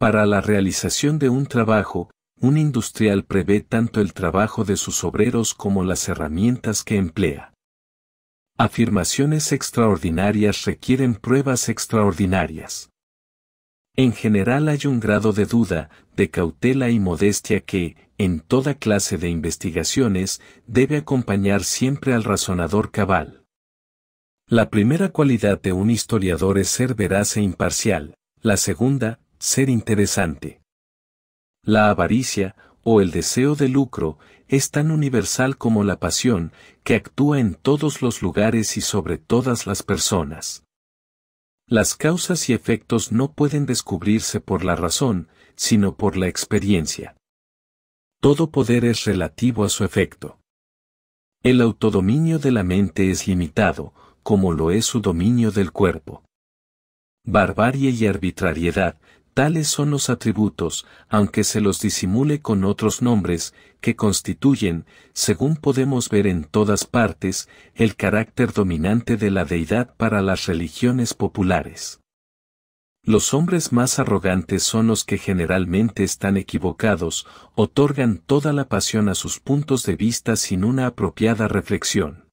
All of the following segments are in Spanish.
Para la realización de un trabajo, un industrial prevé tanto el trabajo de sus obreros como las herramientas que emplea. Afirmaciones extraordinarias requieren pruebas extraordinarias. En general hay un grado de duda, de cautela y modestia que, en toda clase de investigaciones, debe acompañar siempre al razonador cabal. La primera cualidad de un historiador es ser veraz e imparcial, la segunda, ser interesante. La avaricia, o el deseo de lucro, es tan universal como la pasión, que actúa en todos los lugares y sobre todas las personas. Las causas y efectos no pueden descubrirse por la razón, sino por la experiencia. Todo poder es relativo a su efecto. El autodominio de la mente es limitado, como lo es su dominio del cuerpo. Barbarie y arbitrariedad Tales son los atributos, aunque se los disimule con otros nombres, que constituyen, según podemos ver en todas partes, el carácter dominante de la deidad para las religiones populares. Los hombres más arrogantes son los que generalmente están equivocados, otorgan toda la pasión a sus puntos de vista sin una apropiada reflexión.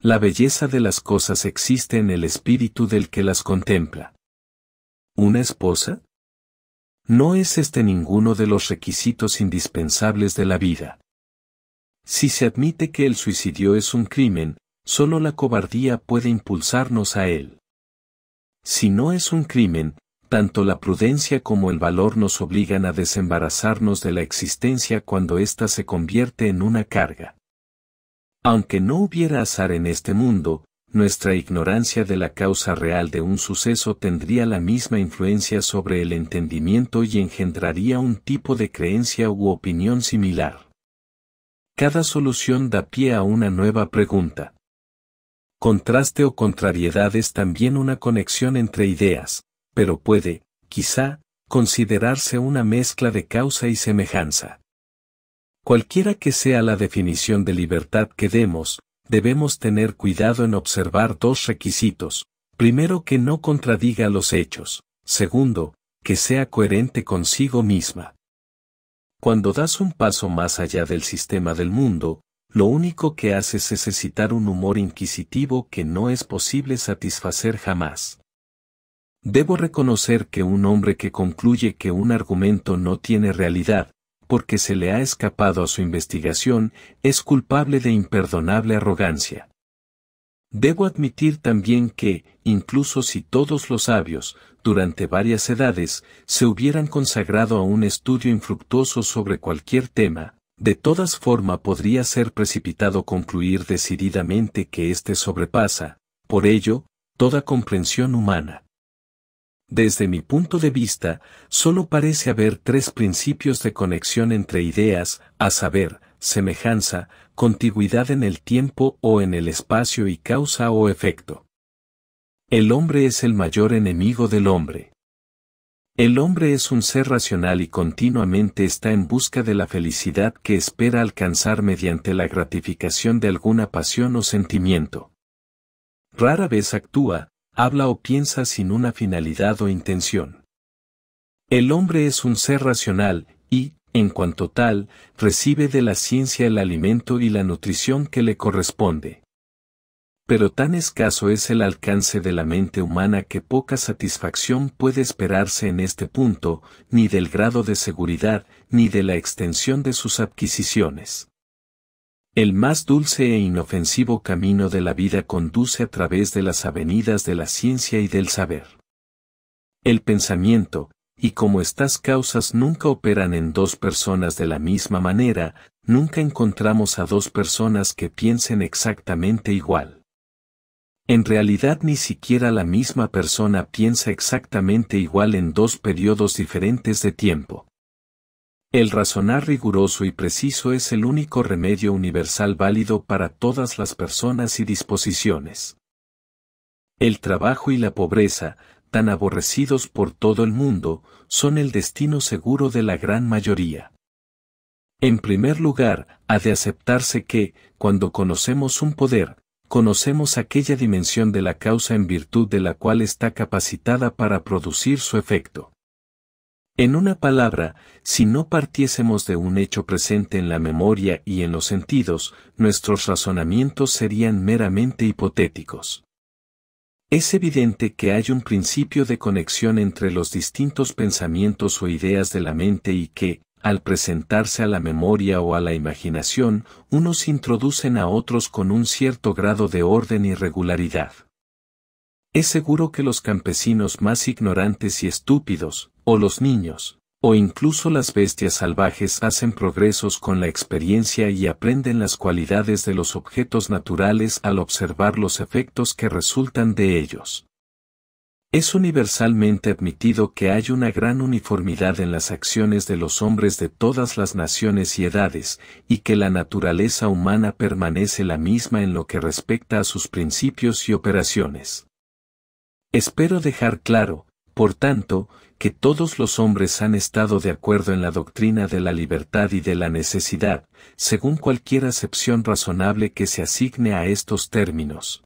La belleza de las cosas existe en el espíritu del que las contempla una esposa? No es este ninguno de los requisitos indispensables de la vida. Si se admite que el suicidio es un crimen, solo la cobardía puede impulsarnos a él. Si no es un crimen, tanto la prudencia como el valor nos obligan a desembarazarnos de la existencia cuando ésta se convierte en una carga. Aunque no hubiera azar en este mundo, nuestra ignorancia de la causa real de un suceso tendría la misma influencia sobre el entendimiento y engendraría un tipo de creencia u opinión similar. Cada solución da pie a una nueva pregunta. Contraste o contrariedad es también una conexión entre ideas, pero puede, quizá, considerarse una mezcla de causa y semejanza. Cualquiera que sea la definición de libertad que demos, debemos tener cuidado en observar dos requisitos. Primero, que no contradiga los hechos. Segundo, que sea coherente consigo misma. Cuando das un paso más allá del sistema del mundo, lo único que haces es excitar un humor inquisitivo que no es posible satisfacer jamás. Debo reconocer que un hombre que concluye que un argumento no tiene realidad, porque se le ha escapado a su investigación, es culpable de imperdonable arrogancia. Debo admitir también que, incluso si todos los sabios, durante varias edades, se hubieran consagrado a un estudio infructuoso sobre cualquier tema, de todas formas podría ser precipitado concluir decididamente que éste sobrepasa, por ello, toda comprensión humana. Desde mi punto de vista, solo parece haber tres principios de conexión entre ideas, a saber, semejanza, contigüidad en el tiempo o en el espacio y causa o efecto. El hombre es el mayor enemigo del hombre. El hombre es un ser racional y continuamente está en busca de la felicidad que espera alcanzar mediante la gratificación de alguna pasión o sentimiento. Rara vez actúa, habla o piensa sin una finalidad o intención. El hombre es un ser racional y, en cuanto tal, recibe de la ciencia el alimento y la nutrición que le corresponde. Pero tan escaso es el alcance de la mente humana que poca satisfacción puede esperarse en este punto, ni del grado de seguridad, ni de la extensión de sus adquisiciones. El más dulce e inofensivo camino de la vida conduce a través de las avenidas de la ciencia y del saber. El pensamiento, y como estas causas nunca operan en dos personas de la misma manera, nunca encontramos a dos personas que piensen exactamente igual. En realidad ni siquiera la misma persona piensa exactamente igual en dos periodos diferentes de tiempo. El razonar riguroso y preciso es el único remedio universal válido para todas las personas y disposiciones. El trabajo y la pobreza, tan aborrecidos por todo el mundo, son el destino seguro de la gran mayoría. En primer lugar, ha de aceptarse que, cuando conocemos un poder, conocemos aquella dimensión de la causa en virtud de la cual está capacitada para producir su efecto. En una palabra, si no partiésemos de un hecho presente en la memoria y en los sentidos, nuestros razonamientos serían meramente hipotéticos. Es evidente que hay un principio de conexión entre los distintos pensamientos o ideas de la mente y que, al presentarse a la memoria o a la imaginación, unos introducen a otros con un cierto grado de orden y regularidad. Es seguro que los campesinos más ignorantes y estúpidos, o los niños, o incluso las bestias salvajes hacen progresos con la experiencia y aprenden las cualidades de los objetos naturales al observar los efectos que resultan de ellos. Es universalmente admitido que hay una gran uniformidad en las acciones de los hombres de todas las naciones y edades, y que la naturaleza humana permanece la misma en lo que respecta a sus principios y operaciones. Espero dejar claro, por tanto, que todos los hombres han estado de acuerdo en la doctrina de la libertad y de la necesidad, según cualquier acepción razonable que se asigne a estos términos.